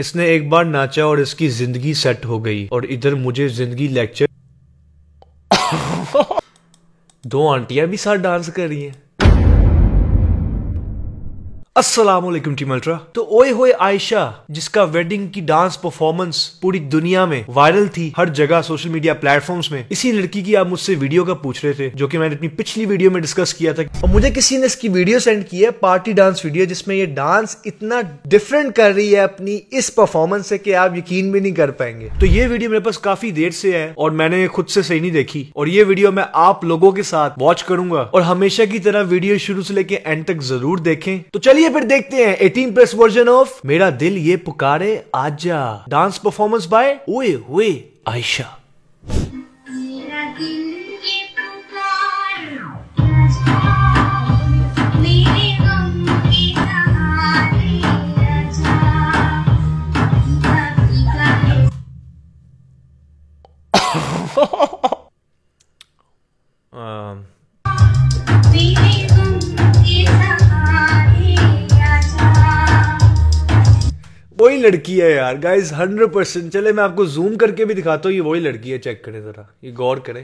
इसने एक बार नाचा और इसकी जिंदगी सेट हो गई और इधर मुझे जिंदगी लेक्चर दो आंटियां भी साथ डांस कर रही हैं असलम टीम अल्ट्रा तो ओए होए आयशा जिसका वेडिंग की डांस परफॉर्मेंस पूरी दुनिया में वायरल थी हर जगह सोशल मीडिया प्लेटफॉर्म्स में इसी लड़की की आप मुझसे वीडियो का पूछ रहे थे जो कि मैंने अपनी पिछली वीडियो में डिस्कस किया था और मुझे किसी ने इसकी वीडियो सेंड की है पार्टी डांस वीडियो जिसमें ये डांस इतना डिफरेंट कर रही है अपनी इस परफॉर्मेंस से कि आप यकीन भी नहीं कर पाएंगे तो ये वीडियो मेरे पास काफी देर से है और मैंने खुद से सही नहीं देखी और ये वीडियो मैं आप लोगों के साथ वॉच करूंगा और हमेशा की तरह वीडियो शुरू से लेके एंड तक जरूर देखें तो चलिए चलिए फिर देखते हैं 18 प्लस वर्जन ऑफ मेरा दिल ये पुकारे आजा डांस परफॉर्मेंस बाय ओए हुए आयशा Ha ha ha! वही लड़की है यार गाइज हंड्रेड परसेंट चले मैं आपको जूम करके भी दिखाता हूँ ये वही लड़की है चेक करें जरा ये गौर करें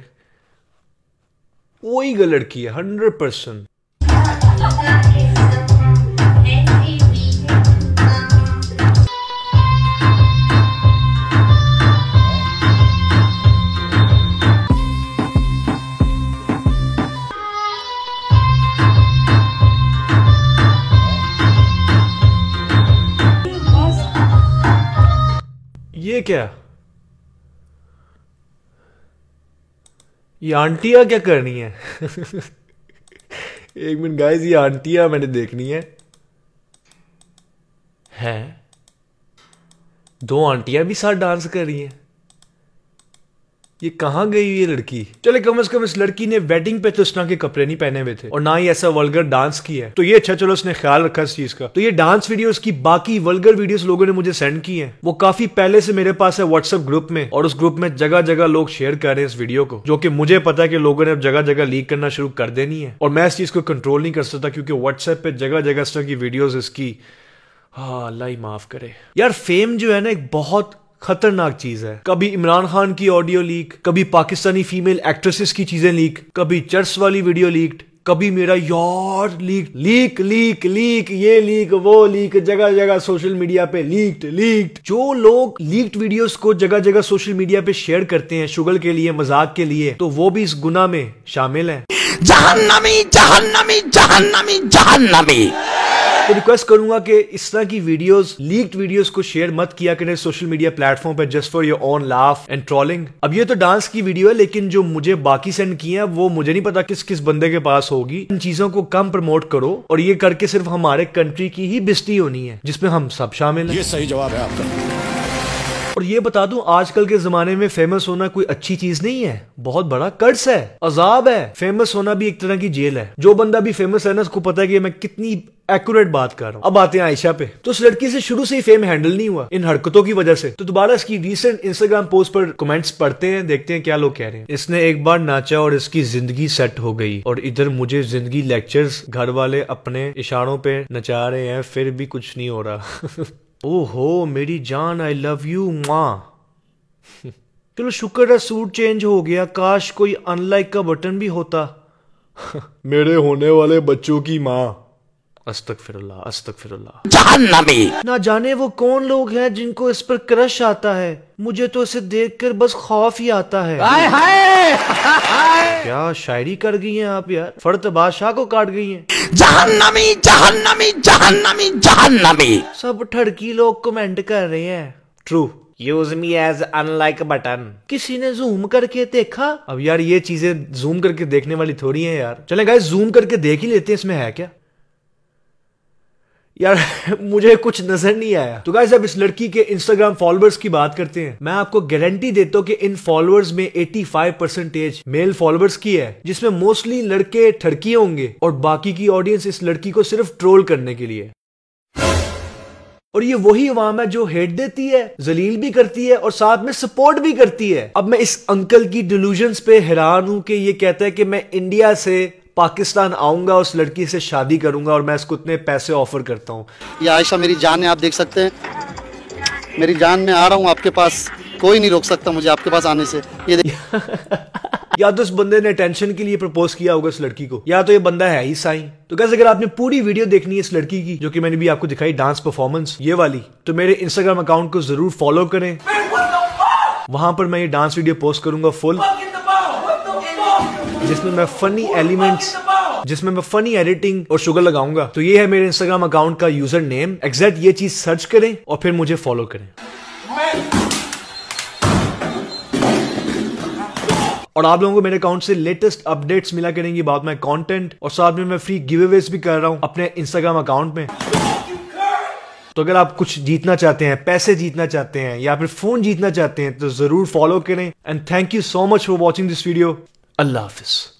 वही लड़की है हंड्रेड परसेंट ये क्या ये आंटिया क्या करनी है एक मिनट गाइस ये आंटिया मैंने देखनी है हैं दो आंटियां भी साथ डांस कर रही हैं ये कहाँ गई ये लड़की चले कम से कम इस लड़की ने वेडिंग पे तो इस तरह के कपड़े नहीं पहने हुए थे और ना ही ऐसा वर्गर डांस किया है तो ये अच्छा चलो उसने ख्याल रखा इस चीज का तो ये डांस वीडियो की बाकी वर्गर वीडियोस लोगों ने मुझे सेंड की है वो काफी पहले से मेरे पास है व्हाट्सएप ग्रुप में और उस ग्रुप में जगह जगह लोग शेयर कर रहे हैं इस वीडियो को जो की मुझे पता है कि लोगों ने अब जगह जगह लीक करना शुरू कर देनी है और मैं इस चीज को कंट्रोल नहीं कर सकता क्योंकि व्हाट्सएप पे जगह जगह इस तरह की वीडियोज इसकी हाँ अल्लाह ही माफ करे यार फेम जो है ना एक बहुत खतरनाक चीज है कभी इमरान खान की ऑडियो लीक कभी पाकिस्तानी फीमेल एक्ट्रेसेस की चीजें लीक कभी चर्च वाली वीडियो लीक कभी मेरा यार लीक लीक लीक लीक ये लीक वो लीक जगह जगह सोशल मीडिया पे लीक लीक जो लोग लीक्ड वीडियोस को जगह जगह सोशल मीडिया पे शेयर करते हैं शुगर के लिए मजाक के लिए तो वो भी इस गुना में शामिल है जहन्नमी जहन्नमी जहन्नमी जहन्नमी तो रिक्वेस्ट करूंगा कि इस तरह की वीडियोस लीक्ड वीडियोस को शेयर मत किया करें सोशल मीडिया प्लेटफॉर्म पर just for your own laugh and trolling अब ये तो डांस की वीडियो है लेकिन जो मुझे बाकी सेंड किए हैं वो मुझे नहीं पता किस किस बंदे के पास होगी इन चीजों को कम प्रमोट करो और ये करके सिर्फ हमारे कंट्री की ही बिस्ती होनी है जिसमें हम सब शामिल है ये सही जवाब है आपका और ये बता दूं आजकल के जमाने में फेमस होना कोई अच्छी चीज नहीं है बहुत बड़ा कर्ज है अजाब है फेमस होना भी एक तरह की जेल है जो बंदा भी फेमस है ना उसको पता है कि मैं कितनी एक्यूरेट बात कर रहा हूँ अब आते हैं आयशा पे तो उस लड़की से शुरू से ही फेम हैंडल नहीं हुआ इन हरकतों की वजह से तो दोबारा इसकी रीसेंट इंस्टाग्राम पोस्ट पर कमेंट्स पढ़ते हैं देखते हैं क्या लोग कह रहे हैं इसने एक बार नाचा और इसकी जिंदगी सेट हो गई और इधर मुझे जिंदगी लेक्चर्स घर वाले अपने इशारों पे नचा रहे हैं फिर भी कुछ नहीं हो रहा ओ हो मेरी जान आई लव यू माँ चलो शुक्र है सूट चेंज हो गया काश कोई अनलाइक का बटन भी होता मेरे होने वाले बच्चों की माँ अस्तक फिरल्ला अस्तक फिरल्ला ना जाने वो कौन लोग हैं जिनको इस पर क्रश आता है मुझे तो इसे देखकर बस खौफ ही आता है हाय हाय क्या शायरी कर गई हैं आप यार फर्त बादशाह को काट गई हैं जहन्नमी जहन्नमी जहन्नमी जहन्नमी सब ठड़की लोग कमेंट कर रहे हैं true use me as unlike button किसी ने जूम करके देखा अब यार ये चीजें जूम करके देखने वाली थोड़ी है यार चले गाइस जूम करके देख ही लेते हैं इसमें है क्या यार मुझे कुछ नजर नहीं आया तो गाइस अब इस लड़की के इंस्टाग्राम फॉलोअर्स की बात करते हैं मैं आपको गारंटी देता हूँ कि इन फॉलोअर्स में 85 परसेंटेज मेल फॉलोअर्स की है जिसमें मोस्टली लड़के ठड़की होंगे और बाकी की ऑडियंस इस लड़की को सिर्फ ट्रोल करने के लिए और ये वही अवाम है जो हेट देती है जलील भी करती है और साथ में सपोर्ट भी करती है अब मैं इस अंकल की डिलूजन पे हैरान हूं कि ये कहता है कि मैं इंडिया से पाकिस्तान आऊंगा उस लड़की से शादी करूंगा और मैं इसको इतने पैसे ऑफर करता हूँ ये आयशा मेरी जान है आप देख सकते हैं मेरी जान में आ रहा हूँ आपके पास कोई नहीं रोक सकता मुझे आपके पास आने से ये या तो इस बंदे ने टेंशन के लिए प्रपोज किया होगा इस लड़की को या तो ये बंदा है ही साई तो कैसे अगर आपने पूरी वीडियो देखनी है इस लड़की की जो कि मैंने भी आपको दिखाई डांस परफॉर्मेंस ये वाली तो मेरे इंस्टाग्राम अकाउंट को जरूर फॉलो करें वहां पर मैं ये डांस वीडियो पोस्ट करूंगा फुल जिसमें मैं फनी एलिमेंट्स जिसमें मैं फनी एडिटिंग और शुगर लगाऊंगा तो ये है मेरे इंस्टाग्राम अकाउंट का यूजर नेम एग्जैक्ट ये चीज सर्च करें और फिर मुझे फॉलो करें और आप लोगों को मेरे अकाउंट से लेटेस्ट अपडेट्स मिला करेंगे बाद में कंटेंट और साथ में मैं फ्री गिव अवेज भी कर रहा हूँ अपने इंस्टाग्राम अकाउंट में तो अगर आप कुछ जीतना चाहते हैं पैसे जीतना चाहते हैं या फिर फोन जीतना चाहते हैं तो जरूर फॉलो करें and thank you so much for watching this video अल्लाह हाफिज़